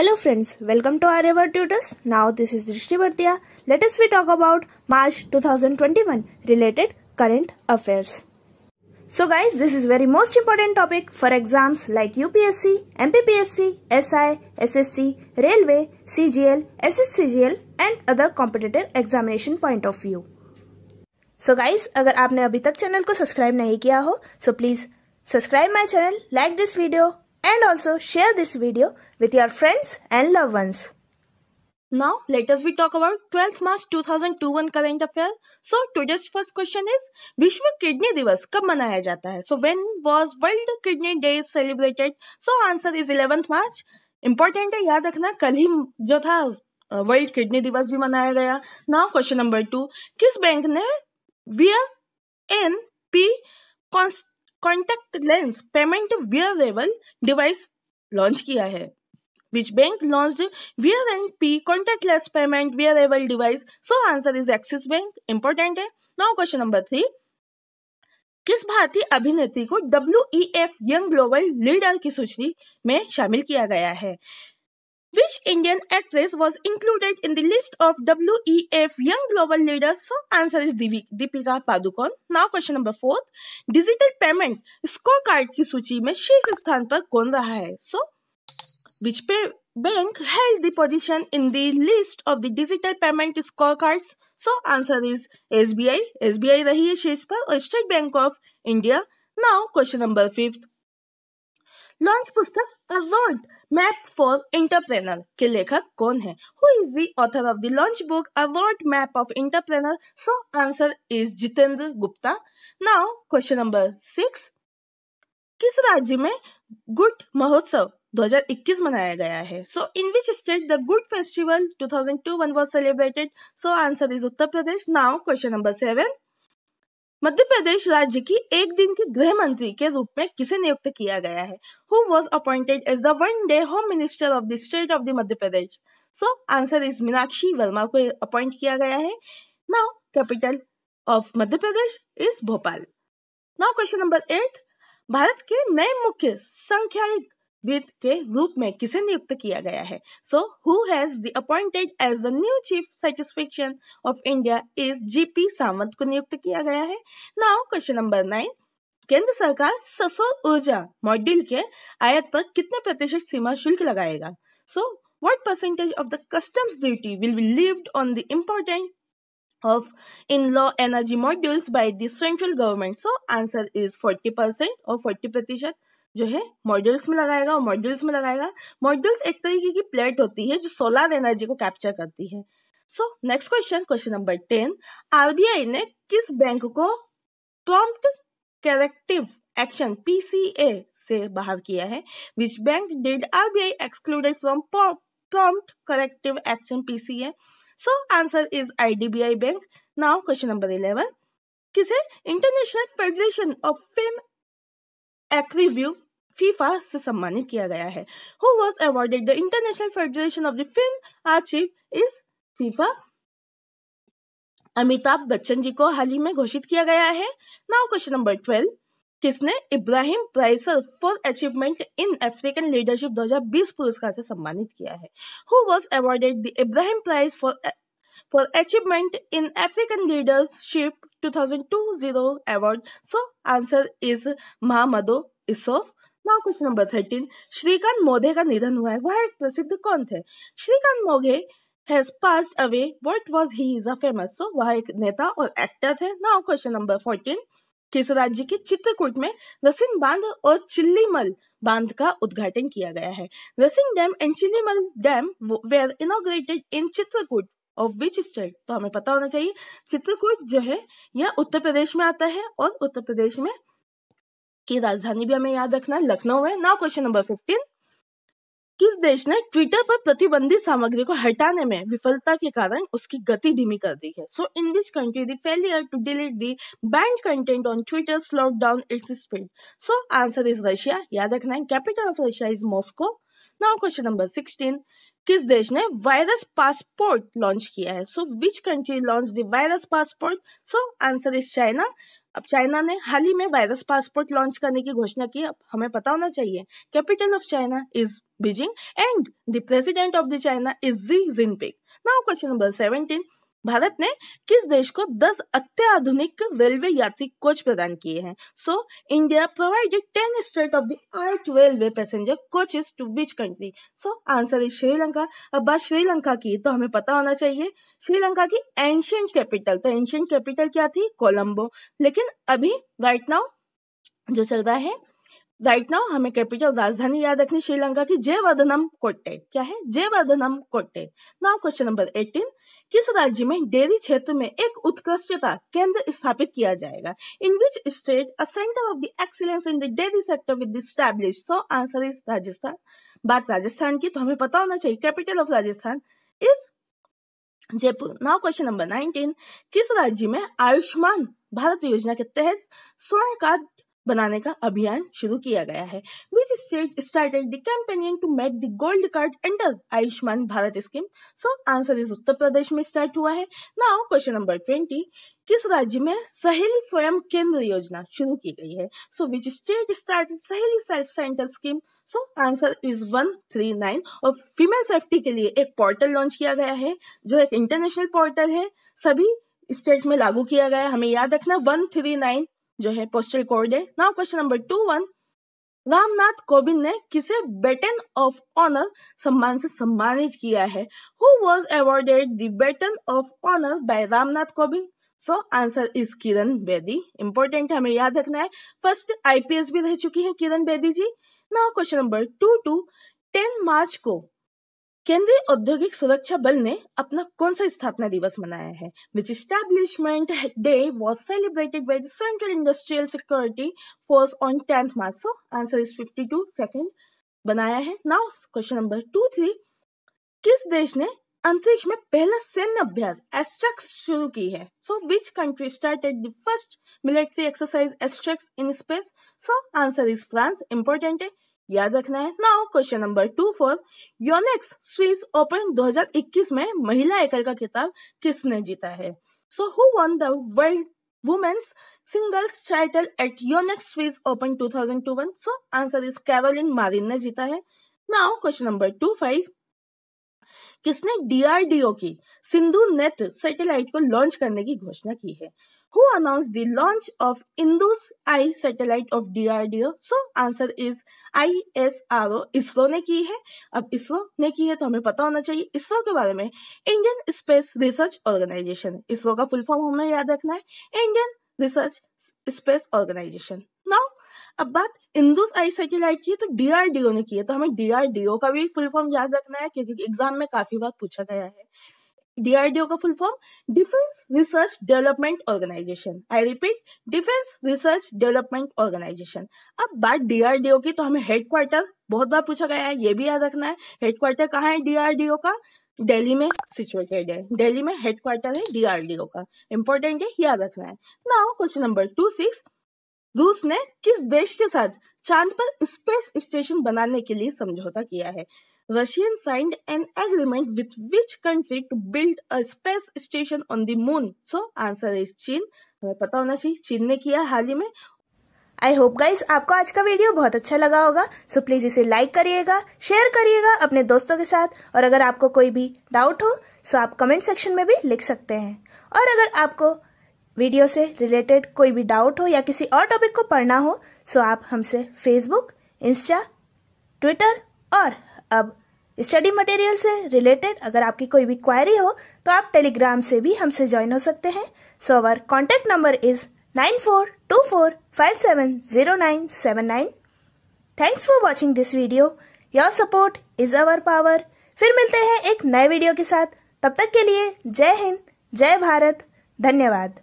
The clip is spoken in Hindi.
Hello friends welcome to our ever tutors now this is Drishti Bhartiya latest we talk about March 2021 related current affairs so guys this is very most important topic for exams like UPSC MPPSC SI SSC railway CGL SSCGL and other competitive examination point of view so guys अगर आपने अभी तक चैनल को सब्सक्राइब नहीं किया हो so please subscribe my channel like this video and also share this video with your friends and loved ones. Now let us we talk about 12th March 2021 current affair. So today's first question is Vishwa Kidney दिवस कब मनाया जाता है? So when was World Kidney Day celebrated? So answer is 11th March. Important है याद रखना कल ही जो था वर्ल्ड किडनी दिवस भी मनाया गया नाउ क्वेश्चन नंबर टू किस बैंक ने V N P contact lens payment wearable device launch किया है which bank launch wear and P contactless payment wearable device so answer is Axis bank important है नाउ क्वेश्चन नंबर थ्री किस भारतीय अभिनेत्री को W E F young global leader की सूची में शामिल किया गया है Which Indian actress was included in the list of WEF Young Global Leaders? So answer is Deepika Padukone. Now question number four. Digital payment scorecard की सूची में शीर्ष स्थान पर कौन रहा है? So which pay- bank held the position in the list of the digital payment scorecards? So answer is SBI. SBI रही है शीर्ष पर और State Bank of India. Now question number fifth. Launch पुस्तक अजॉर्ट मैप फॉर इंटरप्रेनर के लेखक कौन है who is the author of the launch book world map of entrepreneur so answer is Jitendra Gupta now question number six किस राज्य में गुट महोत्सव 2021 मनाया गया है so in which state the good festival 2021 was celebrated so answer is Uttar Pradesh now question number seven Madhya Pradesh राज्य की एक दिन की गृह मंत्री के रूप में किसे नियुक्त किया गया है who was appointed as the one day home minister of the state of the Madhya Pradesh so answer is Meenakshi Verma को अपॉइंट किया गया है now capital of Madhya Pradesh is Bhopal now question number eight Bharat के नए मुख्य संख्यायिक विद के रूप में किसे नियुक्त किया गया है so who has the appointed as the new chief satisfaction of India is GP Sawant को नियुक्त किया गया है नाउ क्वेश्चन नंबर नाइन केंद्र सरकार ससुर ऊर्जा मॉड्यूल के आयात पर कितने प्रतिशत सीमा शुल्क लगाएगा so what percentage of the customs duty will be levied on the important of in-law energy modules by the central government? So answer is 40% or 40 प्रतिशत जो है मॉड्यूल्स में लगाएगा और मॉड्यूल्स में लगाएगा मॉड्यूल्स एक तरीके की प्लेट होती है जो सोलर एनर्जी को कैप्चर करती है so next question question number ten RBI ने किस बैंक को प्रॉम्प्ट करेक्टिव एक्शन पीसीए से बाहर किया है which bank did RBI excluded from PCA so answer is I D B I bank now question number eleven किसे इंटरनेशनल फेडरेशन ऑफ फिल्म एक्रीव्यू फीफा से सम्मानित किया गया है who was awarded the international federation of the film archive is FIAF Amitabh Bachchan ji को हाल ही में घोषित किया गया है नाउ क्वेश्चन नंबर ट्वेल्व किसने इब्राहिम प्राइसर for achievement in African leadership 2020 पुरस्कार से सम्मानित किया है who was awarded the Ibrahim prize for for achievement in African leadership 2020 2020 award. So answer is Mahamado iso now question number thirteen Shrikant Moghe का निधन हुआ है वह एक प्रसिद्ध कौन थे Shrikant Moghe has passed away what was he is a famous so वह एक नेता और एक्टर थे नाउ क्वेश्चन नंबर फोर्टीन किस राज्य के चित्रकूट में रसिन बांध और चिल्लीमल बांध का उद्घाटन किया गया है Rasin dam and Chillimal dam were inaugurated in Chitrakoot of which state तो हमें पता होना चाहिए चित्रकूट जो है यह उत्तर प्रदेश में आता है और उत्तर प्रदेश में की राजधानी भी हमें याद रखना लखनऊ है नाउ क्वेश्चन नंबर फिफ्टीन किस देश ने ट्विटर पर प्रतिबंधित सामग्री को हटाने में विफलता के कारण उसकी गति धीमी कर दी है so in this country the failure to delete the banned content on Twitter slowed down its speed so answer is Russia याद रखना है capital of Russia is Moscow now question number sixteen किस देश ने वायरस पासपोर्ट लॉन्च किया है so which country launch the virus passport so answer is China अब चाइना ने हाल ही में वायरस पासपोर्ट लॉन्च करने की घोषणा की अब हमें पता होना चाहिए capital of China is Beijing and the president of the China is Xi Jinping now question number seventeen Bharat ने किस देश को 10 अत्याधुनिक रेलवे यात्री कोच प्रदान किए हैं so India provided 10 state of the art railway passenger coaches to which country so answer is Sri Lanka अब बात श्रीलंका की तो हमें पता होना चाहिए श्रीलंका की एंशियंट कैपिटल तो एंशियंट कैपिटल क्या थी कोलंबो लेकिन अभी राइट नाउ जो चल रहा है राइट नाउ हमें कैपिटल राजधानी याद रखनी श्रीलंका की जयवर्धनम कोट्टे क्या है Jayawardenam Kotte now question number eighteen किस राज्य में डेयरी क्षेत्र में एक उत्कृष्टता केंद्र स्थापित किया जाएगा in which state a centre of the excellence in the dairy sector with establish so answer is Rajasthan बात राजस्थान की तो हमें पता होना चाहिए capital of Rajasthan is Jaipur now question number nineteen किस राज्य में आयुष्मान भारत योजना के तहत स्वर्ण कार्ड बनाने का अभियान शुरू किया गया है which state started the campaign to make the gold card under Ayushman Bharat scheme so answer is Uttar Pradesh में स्टार्ट हुआ है नाउ क्वेश्चन नंबर ट्वेंटी किस राज्य में सहेली स्वयं केंद्र योजना शुरू की गई है so which state started Saheli self centre scheme so answer is one three nine और फीमेल सेफ्टी के लिए एक पोर्टल लॉन्च किया गया है जो एक इंटरनेशनल पोर्टल है सभी स्टेट में लागू किया गया हमें याद रखना वन थ्री नाइन जो है पोस्टल कोड है now question number two one Ramnath Kovind ने किसे बेटन ऑफ ऑनर सम्मान से सम्मानित किया है who was awarded the baton of honour by Ramnath Kovind so answer is Kiran Bedi important हमें याद रखना है फर्स्ट आईपीएस भी रह चुकी है Kiran Bedi ji now question number two two ten March को केंद्रीय औद्योगिक सुरक्षा बल ने अपना कौन सा स्थापना दिवस मनाया है which establishment day was celebrated by central industrial security force on tenth March so answer is two second बनाया है now question number two three किस देश ने अंतरिक्ष में पहला सैन्य अभ्यास एस्ट्रक्स शुरू की है so which country started the first military exercise AsterX in space so answer is France important है याद रखना है now question number two four Yonex Swiss Open 2021 में महिला एकल का खिताब किसने जीता है so who won the world women's singles title at Yonex Swiss Open 2021. So answer is Carolina Marin ने जीता है now question number two five किसने डीआरडीओ की सिंधु नेत सैटेलाइट को लॉन्च करने की घोषणा की है who announced the launch of Indus I satellite of DRDO? So answer is I S R O ISRO ने की है अब इसरो ने की है तो हमें पता होना चाहिए इसरो के बारे में Indian space research organisation ISRO का फुल फॉर्म हमें याद रखना है Indian research space organisation now अब बात इंदुस आई सैटेलाइट की है तो डीआरडीओ ने की है तो हमें डीआरडीओ का भी फुल फॉर्म याद रखना है क्योंकि एग्जाम में काफी बार पूछा गया है डीआरडीओ का full form defence research development organisation I repeat defence research development organisation अब बात डीआरडीओ की तो हमें हेडक्वार्टर बहुत बार पूछा गया है ये भी याद रखना है हेडक्वार्टर कहाँ है डीआरडीओ का दिल्ली में सिचुएटेड है दिल्ली में हेडक्वार्टर है डीआरडीओ का इंपॉर्टेंट है याद रखना है now question number two six रूस ने किस देश के साथ चांद पर स्पेस स्टेशन बनाने के लिए समझौता किया है Russian signed an agreement with which country to build a space station on the moon? So answer is चीन हमें पता होना चाहिए चीन ने किया हाल ही में आई होप गाइस आपको आज का वीडियो बहुत अच्छा लगा होगा सो so प्लीज इसे लाइक करिएगा शेयर करिएगा अपने दोस्तों के साथ और अगर आपको कोई भी डाउट हो सो so आप कमेंट सेक्शन में भी लिख सकते हैं और अगर आपको वीडियो से रिलेटेड कोई भी डाउट हो या किसी और टॉपिक को पढ़ना हो सो so आप हमसे फेसबुक इंस्टा ट्विटर और अब स्टडी मटेरियल से रिलेटेड अगर आपकी कोई भी क्वायरी हो तो आप टेलीग्राम से भी हमसे ज्वाइन हो सकते हैं so our contact number is nine four two four five seven zero nine seven nine thanks for watching this video your support is our power फिर मिलते हैं एक नए वीडियो के साथ तब तक के लिए जय हिंद जय भारत धन्यवाद